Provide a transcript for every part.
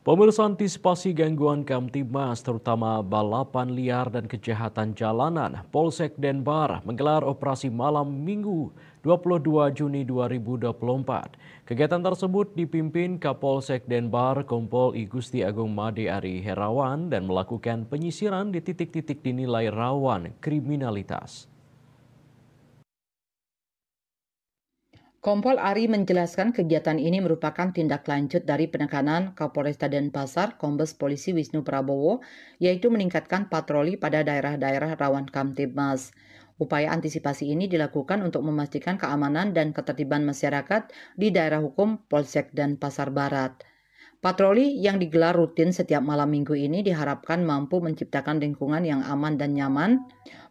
Pemirsa antisipasi gangguan Kamtibmas terutama balapan liar dan kejahatan jalanan, Polsek Denbar menggelar operasi malam Minggu 22 Juni 2024. Kegiatan tersebut dipimpin Kapolsek Denbar Kompol I Gusti Agung Made Ari Herawan dan melakukan penyisiran di titik-titik dinilai rawan kriminalitas. Kompol Ari menjelaskan kegiatan ini merupakan tindak lanjut dari penekanan Kapolresta Denpasar, Kombes Polisi Wisnu Prabowo, yaitu meningkatkan patroli pada daerah-daerah rawan Kamtibmas. Upaya antisipasi ini dilakukan untuk memastikan keamanan dan ketertiban masyarakat di daerah hukum Polsek dan Pasar Barat. Patroli yang digelar rutin setiap malam minggu ini diharapkan mampu menciptakan lingkungan yang aman dan nyaman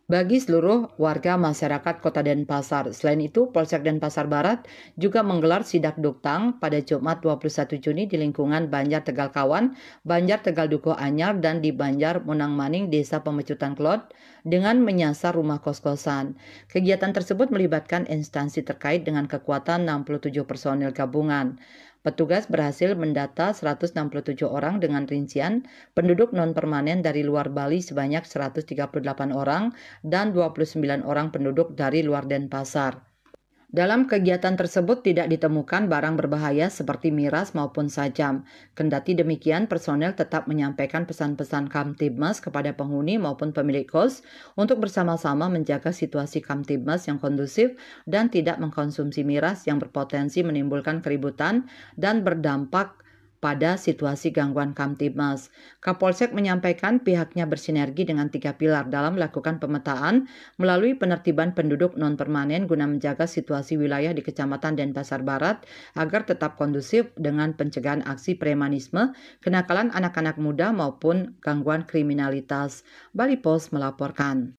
bagi seluruh warga masyarakat Kota Denpasar. Selain itu, Polsek Denpasar Barat juga menggelar sidak duktang pada Jumat 21 Juni di lingkungan Banjar Tegal Kawan, Banjar Tegal Dukuh Anyar, dan di Banjar Munang Maning, Desa Pemecutan Klot, dengan menyasar rumah kos-kosan. Kegiatan tersebut melibatkan instansi terkait dengan kekuatan 67 personil gabungan. Petugas berhasil mendata 167 orang dengan rincian penduduk non-permanen dari luar Bali sebanyak 138 orang dan 29 orang penduduk dari luar Denpasar. Dalam kegiatan tersebut tidak ditemukan barang berbahaya seperti miras maupun sajam. Kendati demikian, personel tetap menyampaikan pesan-pesan Kamtibmas kepada penghuni maupun pemilik kos untuk bersama-sama menjaga situasi Kamtibmas yang kondusif dan tidak mengkonsumsi miras yang berpotensi menimbulkan keributan dan berdampak pada situasi gangguan Kamtibmas. Kapolsek menyampaikan pihaknya bersinergi dengan tiga pilar dalam melakukan pemetaan melalui penertiban penduduk non-permanen guna menjaga situasi wilayah di Kecamatan Denpasar Barat agar tetap kondusif dengan pencegahan aksi premanisme, kenakalan anak-anak muda maupun gangguan kriminalitas. Bali Post melaporkan.